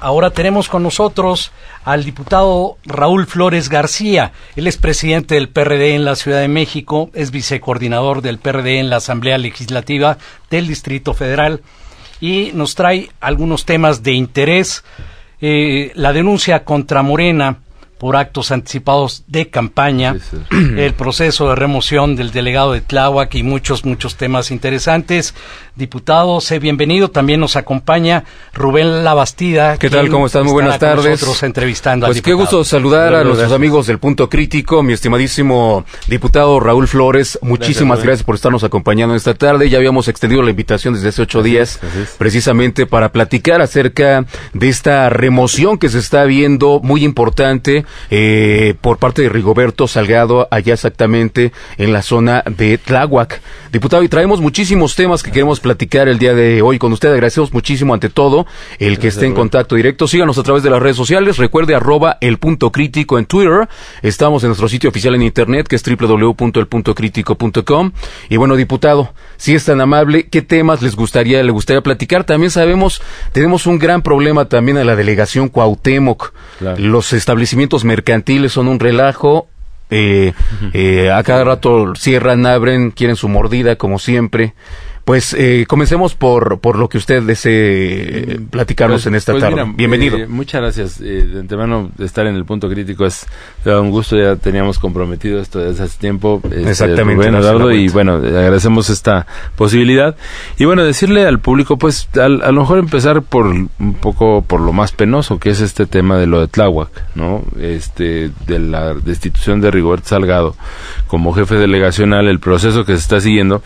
Ahora tenemos con nosotros al diputado Raúl Flores García. Él es presidente del PRD en la Ciudad de México, es vicecoordinador del PRD en la Asamblea Legislativa del Distrito Federal y nos trae algunos temas de interés. Eh, la denuncia contra Morena por actos anticipados de campaña, el proceso de remoción del delegado de Tláhuac y muchos, muchos temas interesantes. Diputado, sé bienvenido. También nos acompaña Rubén Labastida. ¿Qué tal? ¿Cómo estás? Muy buenas tardes. Nosotros entrevistando pues qué gusto saludar a los amigos del Punto Crítico, mi estimadísimo diputado Raúl Flores. Muchísimas gracias, por estarnos acompañando esta tarde. Ya habíamos extendido la invitación desde hace ocho días, precisamente para platicar acerca de esta remoción que se está viendo muy importante eh, por parte de Rigoberto Salgado allá exactamente en la zona de Tláhuac. Diputado, y traemos muchísimos temas que queremos platicar el día de hoy con usted. Agradecemos muchísimo ante todo el que esté en contacto directo. Síganos a través de las redes sociales. Recuerde arroba el punto crítico en Twitter. Estamos en nuestro sitio oficial en internet que es www.elpuntocrítico.com Y bueno, diputado, si es tan amable, ¿qué temas les gustaría, le gustaría platicar? También sabemos, tenemos un gran problema también a la delegación Cuauhtémoc. Los establecimientos mercantiles son un relajo. Eh, eh, a cada rato cierran, abren, quieren su mordida, como siempre. Pues eh, comencemos por, por lo que usted desee platicarnos pues, en esta pues tarde. Bienvenido. Eh, muchas gracias. Eh, de antemano, estar en el punto crítico es un gusto. Ya teníamos comprometido esto desde hace tiempo. Este, Exactamente. y bueno, agradecemos esta posibilidad. Y bueno, decirle al público, pues a lo mejor empezar por un poco por lo más penoso, que es este tema de lo de Tláhuac, ¿no? Este, de la destitución de Rigoberto Salgado como jefe delegacional, el proceso que se está siguiendo.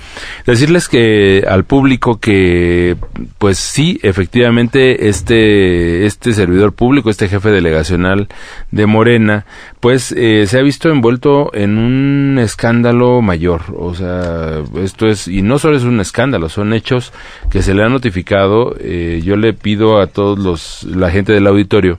Decirles que al público que, pues sí, efectivamente, este, este servidor público, este jefe delegacional de Morena, pues eh, se ha visto envuelto en un escándalo mayor. O sea, esto es, y no solo es un escándalo, son hechos que se le han notificado. Eh, yo le pido a todos los, la gente del auditorio,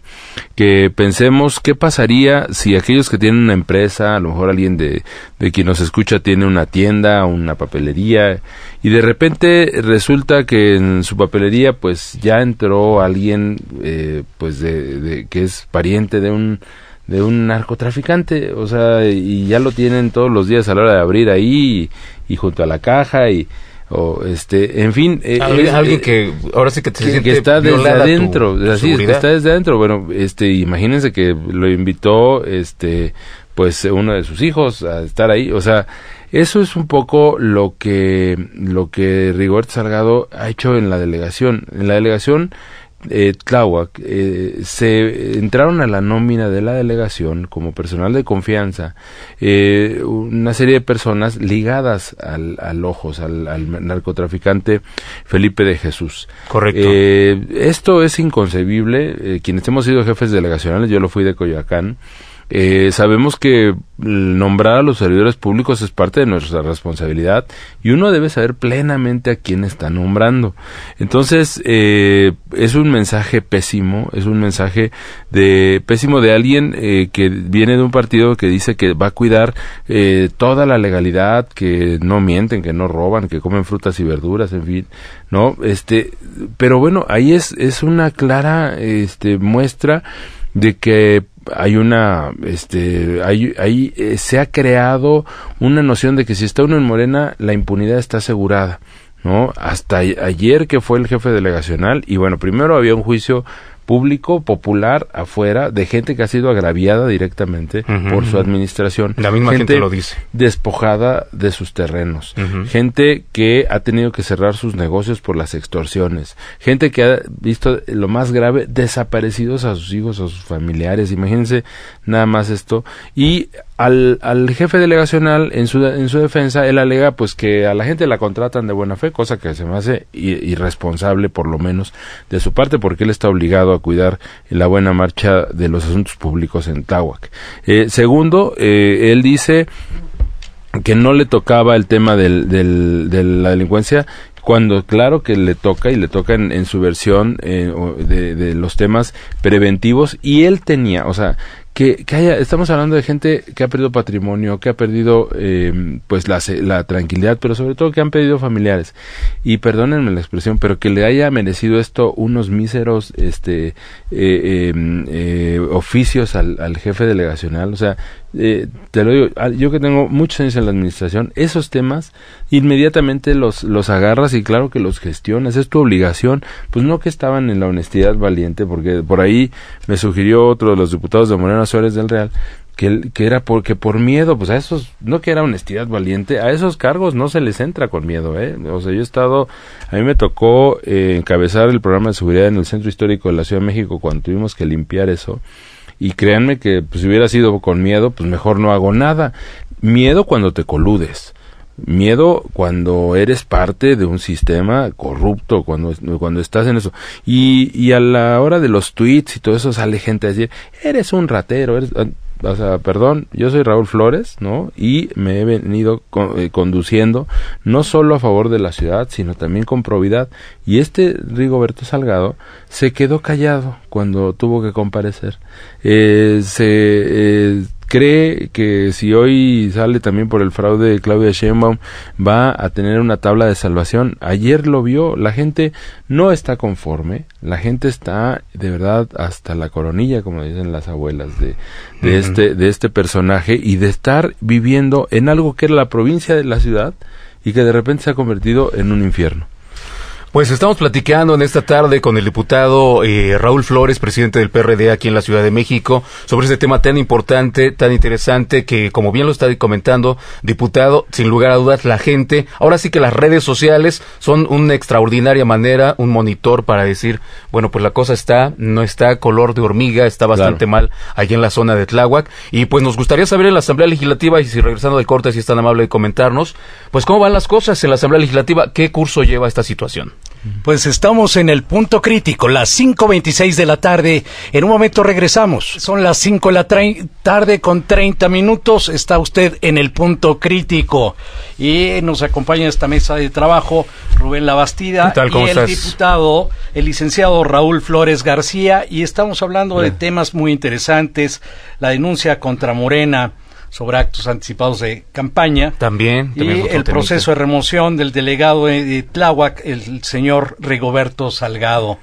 que pensemos qué pasaría si aquellos que tienen una empresa, a lo mejor alguien de, de quien nos escucha tiene una tienda, una papelería, y de repente resulta que en su papelería pues ya entró alguien eh, pues de, que es pariente de un de un narcotraficante, o sea, y ya lo tienen todos los días a la hora de abrir ahí y, junto a la caja y o este, en fin, eh, alguien, eh, que ahora sí que, te que, está adentro, así, que está desde adentro. Bueno, este, imagínense que lo invitó, este, pues uno de sus hijos a estar ahí, o sea, eso es un poco lo que, lo que Salgado ha hecho en la delegación. En la delegación eh, Tláhuac, eh, se entraron a la nómina de la delegación como personal de confianza eh, una serie de personas ligadas al, al ojos, al, al, narcotraficante Felipe de Jesús. Correcto. Eh, esto es inconcebible. quienes hemos sido jefes delegacionales, yo lo fui de Coyoacán eh, sabemos que nombrar a los servidores públicos es parte de nuestra responsabilidad y uno debe saber plenamente a quién está nombrando. Entonces, eh, es un mensaje pésimo, es un mensaje de pésimo de alguien eh, que viene de un partido que dice que va a cuidar toda la legalidad, que no mienten, que no roban, que comen frutas y verduras, en fin, ¿no? Este, pero bueno, ahí es, es una clara este, muestra de que hay una este hay, eh, se ha creado una noción de que si está uno en Morena la impunidad está asegurada no hasta ayer que fue el jefe delegacional y bueno primero había un juicio público, popular, afuera, de gente que ha sido agraviada directamente por su administración. La misma gente, lo dice. Despojada de sus terrenos. Gente que ha tenido que cerrar sus negocios por las extorsiones. Gente que ha visto lo más grave, desaparecidos a sus hijos, a sus familiares. Imagínense nada más esto. Y al, al jefe delegacional, en su, en su defensa, él alega pues que a la gente la contratan de buena fe, cosa que se me hace irresponsable, por lo menos de su parte, porque él está obligado a cuidar la buena marcha de los asuntos públicos en Tahuac eh, segundo, eh, él dice que no le tocaba el tema del, de la delincuencia cuando claro que le toca y le toca en, su versión eh, de, de, los temas preventivos y él tenía, o sea, que, haya, estamos hablando de gente que ha perdido patrimonio, que ha perdido em, pues la, la, tranquilidad, pero sobre todo que han perdido familiares. Y perdónenme la expresión, pero que le haya merecido esto unos míseros este eh, em, eh, oficios al, al jefe delegacional, o sea, eh, te lo digo, yo que tengo muchos años en la administración, esos temas inmediatamente los, los agarras y claro que los gestionas, es tu obligación, pues no que estaban en la honestidad valiente, porque por ahí me sugirió otro de los diputados de Morena Suárez del Real, que, que era porque por miedo, pues a esos, no que era honestidad valiente, a esos cargos no se les entra con miedo, ¿eh? O sea, yo he estado, a mí me tocó eh, encabezar el programa de seguridad en el Centro Histórico de la Ciudad de México cuando tuvimos que limpiar eso y créanme que pues, si hubiera sido con miedo, pues mejor no hago nada. Miedo cuando te coludes. Miedo cuando eres parte de un sistema corrupto, cuando, cuando estás en eso. Y, y a la hora de los tweets y todo eso sale gente a decir, eres un ratero, eres o sea, perdón, yo soy Raúl Flores, ¿no? Y me he venido eh, conduciendo no solo a favor de la ciudad, sino también con probidad. Y este Rigoberto Salgado se quedó callado cuando tuvo que comparecer. Eh, se eh, cree que si hoy sale también por el fraude de Claudia Sheinbaum va a tener una tabla de salvación. Ayer lo vio, la gente no está conforme, la gente está de verdad hasta la coronilla, como dicen las abuelas de, este de este personaje y de estar viviendo en algo que era la provincia de la ciudad y que de repente se ha convertido en un infierno. Pues estamos platicando en esta tarde con el diputado eh, Raúl Flores, presidente del PRD aquí en la Ciudad de México, sobre este tema tan importante, tan interesante, que como bien lo está comentando, diputado, sin lugar a dudas, la gente, ahora sí que las redes sociales son una extraordinaria manera, un monitor para decir, bueno, pues la cosa está, no está color de hormiga, está bastante mal allí en la zona de Tláhuac. Y pues nos gustaría saber en la Asamblea Legislativa, y si regresando del corte, si es tan amable de comentarnos, pues cómo van las cosas en la Asamblea Legislativa, qué curso lleva esta situación. Pues estamos en el punto crítico, las 5.26 de la tarde. En un momento regresamos. Son las cinco de la tarde con 30 minutos. Está usted en el punto crítico. Y nos acompaña esta mesa de trabajo Rubén Labastida y el diputado, el licenciado Raúl Flores García. Y estamos hablando de temas muy interesantes. La denuncia contra Morena sobre actos anticipados de campaña. También. y el proceso de remoción del delegado de Tláhuac, el señor Rigoberto Salgado.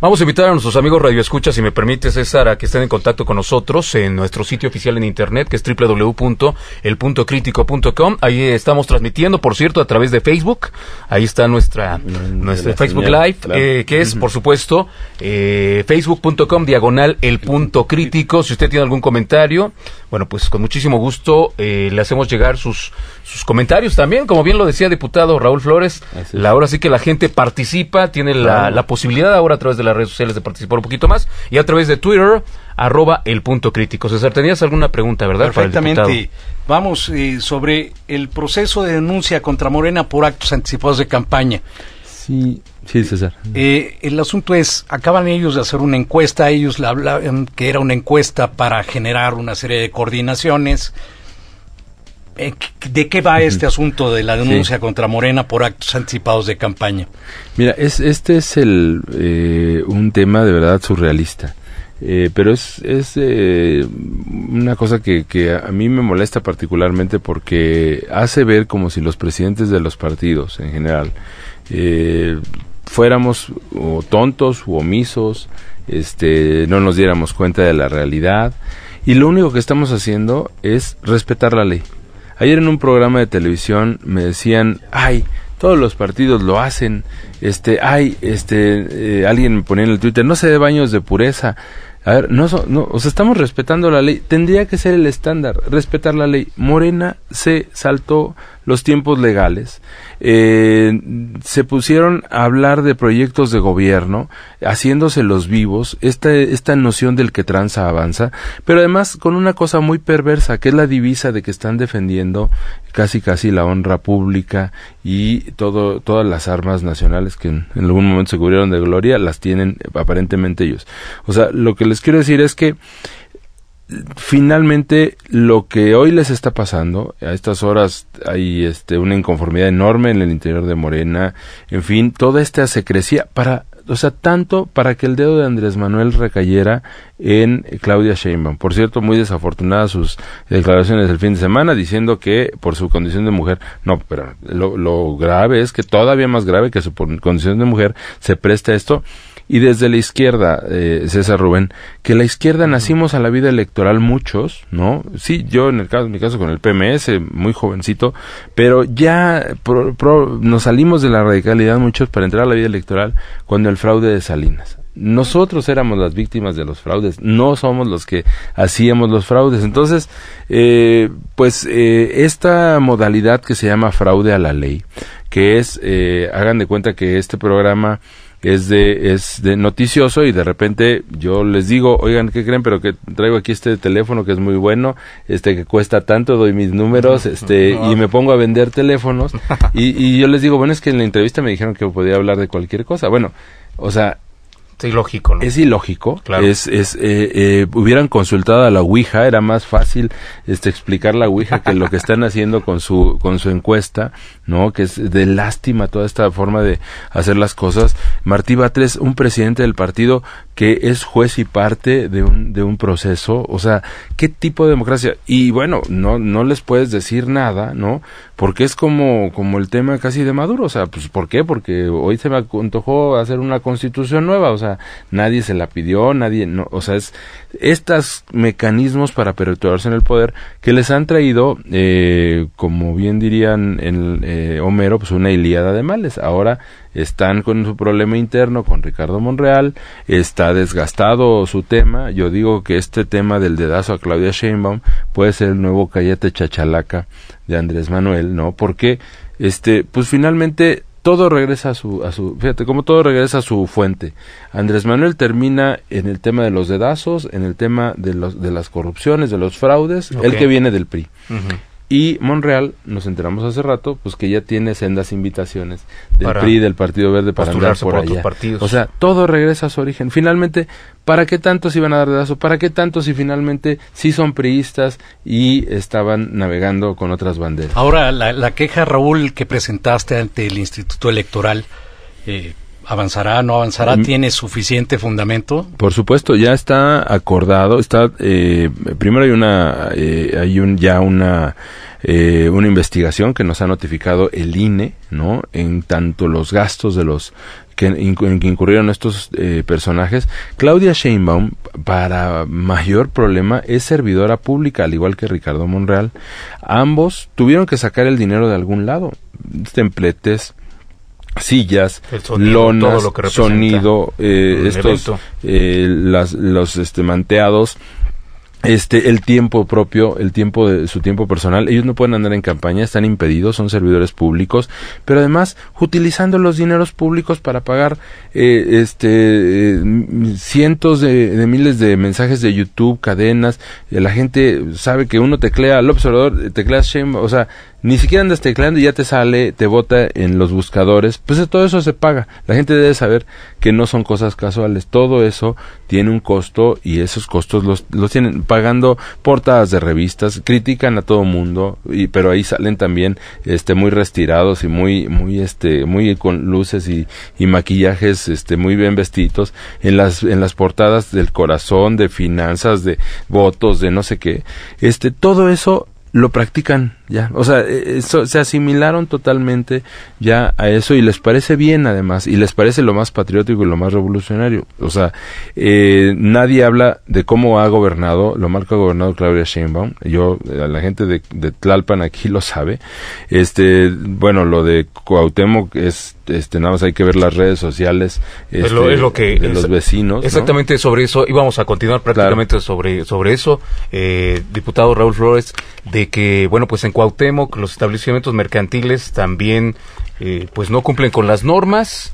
Vamos a invitar a nuestros amigos Radio Escucha, si me permite, César, a que estén en contacto con nosotros en nuestro sitio oficial en internet, que es www.elpuntocritico.com. Ahí estamos transmitiendo, por cierto, a través de Facebook. Ahí está nuestra, nuestra Facebook Live, eh, que es, por supuesto, eh, facebook.com diagonal el punto crítico. Si usted tiene algún comentario, bueno, pues con muchísimo gusto eh, le hacemos llegar sus sus comentarios también, como bien lo decía diputado Raúl Flores, la, ahora sí que la gente participa, tiene la, posibilidad ahora a través de las redes sociales de participar un poquito más y a través de Twitter, arroba el punto crítico. César, tenías alguna pregunta, ¿verdad? Perfectamente. Vamos eh, sobre el proceso de denuncia contra Morena por actos anticipados de campaña. Sí, sí, César. Eh, el asunto es, acaban ellos de hacer una encuesta, ellos la hablaban que era una encuesta para generar una serie de coordinaciones eh, ¿De qué va este asunto de la denuncia contra Morena por actos anticipados de campaña? Mira, este es eh, un tema de verdad surrealista. Eh, pero es, una cosa que, a mí me molesta particularmente porque hace ver como si los presidentes de los partidos en general fuéramos tontos u omisos, este, no nos diéramos cuenta de la realidad y lo único que estamos haciendo es respetar la ley. Ayer en un programa de televisión me decían, ay, todos los partidos lo hacen. Este, ay, este, eh, alguien me ponía en el Twitter, no se dé baños de pureza. A ver, no, no, o sea, estamos respetando la ley. Tendría que ser el estándar, respetar la ley. Morena se saltó los tiempos legales, eh, se pusieron a hablar de proyectos de gobierno, haciéndose los vivos, esta, esta noción del que tranza avanza, pero además con una cosa muy perversa, que es la divisa de que están defendiendo casi casi la honra pública y todo, todas las armas nacionales que en, en algún momento se cubrieron de gloria, las tienen aparentemente ellos. O sea, lo que les quiero decir es que finalmente lo que hoy les está pasando, a estas horas hay este, una inconformidad enorme en el interior de Morena, en fin, toda esta secrecía para o sea, tanto para que el dedo de Andrés Manuel recayera en Claudia Sheinbaum. Por cierto, muy desafortunadas sus declaraciones el fin de semana diciendo que por su condición de mujer, no, pero lo, lo grave es que todavía más grave que su condición de mujer se presta esto y desde la izquierda, eh, César Rubén, que la izquierda nacimos a la vida electoral muchos, ¿no? Sí, yo en, el caso, mi caso con el PMS, muy jovencito, pero ya pro, nos salimos de la radicalidad muchos para entrar a la vida electoral cuando el fraude de Salinas nosotros éramos las víctimas de los fraudes, no somos los que hacíamos los fraudes. Entonces, eh, pues eh, esta modalidad que se llama fraude a la ley, que es, hagan de cuenta que este programa es de, es de noticioso y de repente yo les digo, oigan, ¿qué creen? Pero que traigo aquí este teléfono que es muy bueno, este que cuesta tanto, doy mis números, este, y me pongo a vender teléfonos. y, y yo les digo, bueno, es que en la entrevista me dijeron que podía hablar de cualquier cosa. Bueno, o sea, es ilógico, ¿no? Es ilógico. Claro. Es, es, eh, eh, hubieran consultado a la Ouija, era más fácil este, explicar la Ouija que lo que están haciendo con su, con su encuesta, ¿no? Que es de lástima toda esta forma de hacer las cosas. Martí Batres, un presidente del partido que es juez y parte de un, de un proceso. O sea, ¿qué tipo de democracia? Y bueno, no, no les puedes decir nada, ¿no? Porque es como, como el tema casi de Maduro. O sea, pues ¿por qué? Porque hoy se me antojó hacer una constitución nueva. O sea, nadie se la pidió, nadie, no, o sea, es estos mecanismos para perpetuarse en el poder que les han traído, eh, como bien dirían en, eh, Homero, pues una ilíada de males. Ahora están con su problema interno con Ricardo Monreal, está desgastado su tema, yo digo que este tema del dedazo a Claudia Sheinbaum puede ser el nuevo Cayete chachalaca de Andrés Manuel, ¿no? Porque este pues finalmente todo regresa a su, a su, fíjate, como todo regresa a su fuente. Andrés Manuel termina en el tema de los dedazos, en el tema de, los, de las corrupciones, de los fraudes, el que viene del PRI. Y Monreal, nos enteramos hace rato, pues que ya tiene sendas invitaciones del PRI, del Partido Verde para andar por, allá. O sea, todo regresa a su origen. Finalmente, ¿para qué tantos iban a dar dedazo? ¿Para qué tantos si finalmente sí son priistas y estaban navegando con otras banderas? Ahora, la, la queja, Raúl, que presentaste ante el Instituto Electoral, eh, avanzará, no avanzará, mm. tiene suficiente fundamento. Por supuesto, ya está acordado, está eh, primero hay una eh, hay un ya una eh, una investigación que nos ha notificado el INE, ¿no? En tanto los gastos de los que, que incurrieron estos personajes. Claudia Sheinbaum, para mayor problema, es servidora pública, al igual que Ricardo Monreal. Ambos tuvieron que sacar el dinero de algún lado. Templetes, sillas, lonas, sonido, eh, eh, los este, manteados, este, el tiempo propio, el tiempo de su tiempo personal, ellos no pueden andar en campaña, están impedidos, son servidores públicos, pero además utilizando los dineros públicos para pagar eh, este eh, cientos de, miles de mensajes de YouTube, cadenas, eh, la gente sabe que uno teclea al observador, teclea Shame, o sea, ni siquiera andas tecleando y ya te sale, te bota en los buscadores, pues todo eso se paga. La gente debe saber que no son cosas casuales, todo eso tiene un costo y esos costos los, los tienen pagando portadas de revistas, critican a todo mundo, y, pero ahí salen también este muy retirados y muy muy este muy con luces y, y maquillajes este muy bien vestidos en las en las portadas del corazón, de finanzas, de votos, de no sé qué. Este todo eso lo practican ya, o sea, eh, eh, se asimilaron totalmente ya a eso y les parece bien además y les parece lo más patriótico y lo más revolucionario. O sea, eh, nadie habla de cómo ha gobernado, lo mal ha gobernado Claudia Sheinbaum. Yo, la gente de, de Tlalpan aquí lo sabe. Este, bueno, lo de Cuauhtémoc es este, nada más hay que ver las redes sociales este, de los vecinos. Exactamente sobre eso, y vamos a continuar prácticamente sobre, sobre eso, eh, diputado Raúl Flores, de que, bueno, pues en Cuauhtémoc los establecimientos mercantiles también eh, pues no cumplen con las normas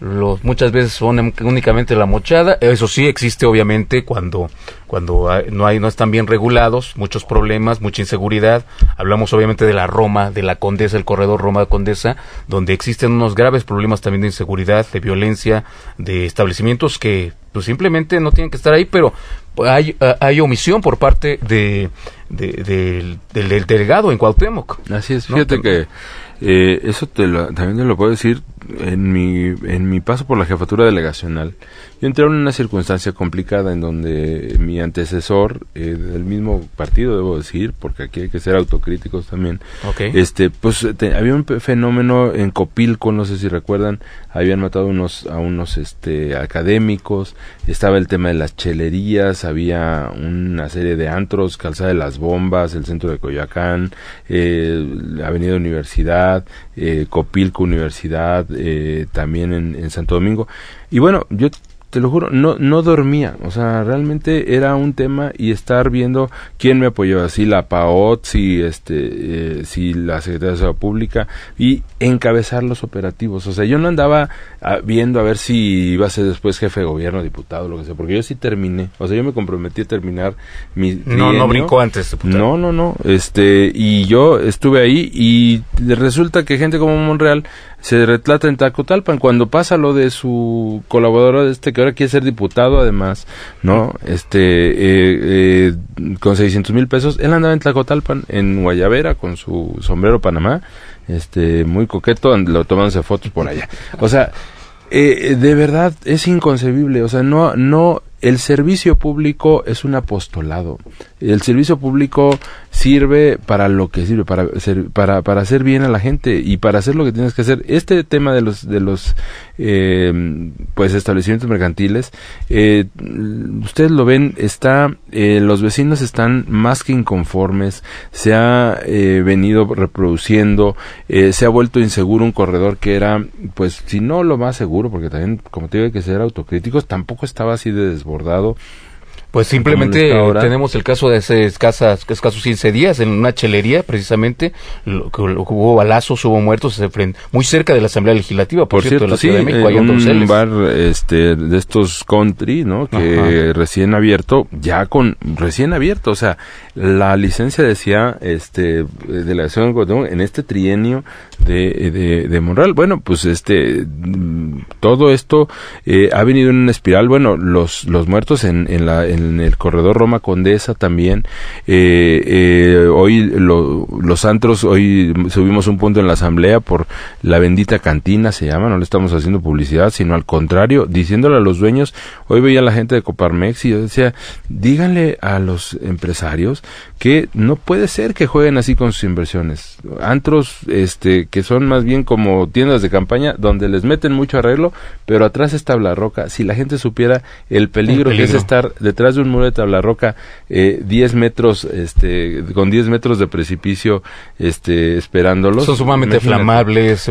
los muchas veces son em, únicamente la mochada eso sí existe obviamente cuando cuando no hay no están bien regulados muchos problemas mucha inseguridad hablamos obviamente de la Roma de la Condesa el corredor Roma Condesa donde existen unos graves problemas también de inseguridad de violencia de establecimientos que pues simplemente no tienen que estar ahí pero hay, eh, hay omisión por parte de, de, del, del, delegado en Cuauhtémoc así es fíjate que eh, eso te también te lo puedo decir en mi, en mi paso por la jefatura delegacional. Yo entré en una circunstancia complicada en donde mi antecesor, eh, del mismo partido, debo decir, porque aquí hay que ser autocríticos también. Este, pues eh, había un fenómeno en Copilco, no sé si recuerdan, habían matado unos, a unos este, académicos, estaba el tema de las chelerías, había una serie de antros, Calzada de las Bombas, el centro de Coyoacán, eh, Avenida Universidad eh, Copilco Universidad, eh, también en, en Santo Domingo. Y bueno, yo te lo juro, no, no dormía. O sea, realmente era un tema y estar viendo quién me apoyaba. si la PAOT, si, este, eh, si la Secretaría de Salud Pública y encabezar los operativos. O sea, yo no andaba ah, viendo a ver si iba a ser después jefe de gobierno, diputado, lo que sea, porque yo sí terminé. O sea, yo me comprometí a terminar mi. No, no brincó antes, No, no, no. Este, y yo estuve ahí y resulta que gente como Monreal se retrata en Tlacotalpan cuando pasa lo de su colaborador este que ahora quiere ser diputado además no este eh, eh, con 600 mil pesos él andaba en Tlacotalpan en Guayavera con su sombrero Panamá este muy coqueto lo tomándose fotos por allá o sea eh, de verdad es inconcebible o sea no no el servicio público es un apostolado. El servicio público sirve para lo que sirve, para, para, para hacer bien a la gente y para hacer lo que tienes que hacer. Este tema de los, de los em, pues establecimientos mercantiles, eh, ustedes lo ven, está, eh, los vecinos están más que inconformes, se ha eh, venido reproduciendo, se ha vuelto inseguro un corredor que era, pues, si no lo más seguro, porque también, como te digo, que ser autocríticos, tampoco estaba así de bordado pues simplemente tenemos el caso de hace escasas, escasos 15 días en una chelería, precisamente, lo, hubo balazos, hubo muertos, muy cerca de la Asamblea Legislativa, por, cierto, de la Ciudad de México, en un bar este, de estos country, ¿no? Que recién abierto, ya con, recién abierto, o sea, la licencia decía, este, eh, de la Ciudad de en este trienio de, eh, de, Bueno, pues este, mm, todo esto eh, ha venido en una espiral, bueno, los, los muertos en, en la, en el corredor Roma Condesa también. Eh, eh, hoy los antros, hoy subimos un punto en la asamblea por la bendita cantina, se llama, no le estamos haciendo publicidad, sino al contrario, diciéndole a los dueños, hoy veía a la gente de Coparmex y yo decía, díganle a los empresarios que no puede ser que jueguen así con sus inversiones. Antros este, que son más bien como tiendas de campaña donde les meten mucho arreglo, pero atrás está la roca. Si la gente supiera el peligro, el peligro. que es estar detrás un muro de tabla roca, 10 eh, metros, este, con 10 metros de precipicio, este, esperándolos. Son sumamente flamables,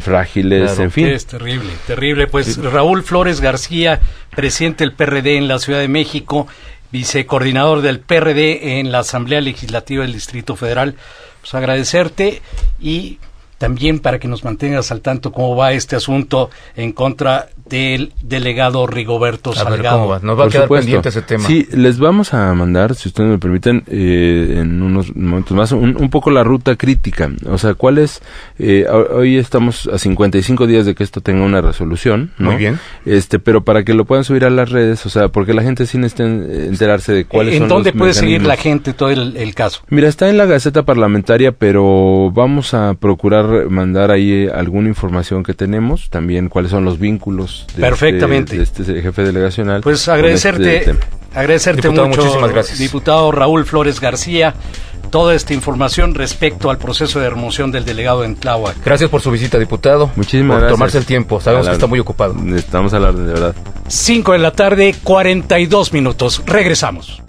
frágiles, en fin. Es terrible, terrible. Pues Raúl Flores García, presidente del PRD en la Ciudad de México, vicecoordinador del PRD en la Asamblea Legislativa del Distrito Federal, pues agradecerte y también para que nos mantengas al tanto cómo va este asunto en contra del delegado Rigoberto Salgado. A Nos va a quedar pendiente ese tema. Sí, les vamos a mandar, si ustedes me permiten, eh, en unos momentos más, un, poco la ruta crítica. O sea, ¿cuál es? Eh, hoy estamos a 55 días de que esto tenga una resolución, ¿no? Muy bien. Este, pero para que lo puedan subir a las redes, o sea, porque la gente sí necesita enterarse de cuáles eh, ¿En dónde puede seguir la gente todo el caso? Mira, está en la Gaceta Parlamentaria, pero vamos a procurar mandar, ahí eh, alguna información que tenemos, también cuáles son los vínculos de, este, Perfectamente. Este, jefe delegacional. Pues agradecerte, este agradecerte muchísimas gracias. diputado Raúl Flores García toda esta información respecto al proceso de remoción del delegado en Tlahuac. Gracias por su visita, diputado. Muchísimas por tomarse el tiempo. Sabemos que está muy ocupado. Estamos a la de verdad. 5 de la tarde, 42 minutos. Regresamos.